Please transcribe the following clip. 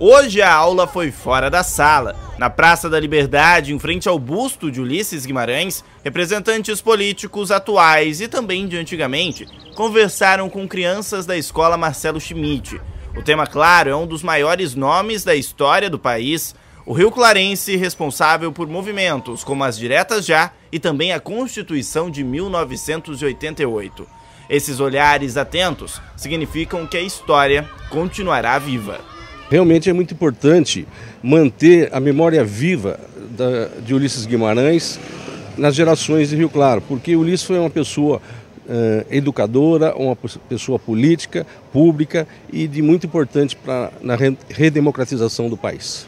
Hoje a aula foi fora da sala. Na Praça da Liberdade, em frente ao busto de Ulisses Guimarães, representantes políticos atuais e também de antigamente conversaram com crianças da escola Marcelo Schmidt. O tema, claro, é um dos maiores nomes da história do país, o Rio Clarense responsável por movimentos como as Diretas Já e também a Constituição de 1988. Esses olhares atentos significam que a história continuará viva. Realmente é muito importante manter a memória viva da, de Ulisses Guimarães nas gerações de Rio Claro, porque Ulisses foi uma pessoa uh, educadora, uma pessoa política, pública e de muito importante para na redemocratização do país.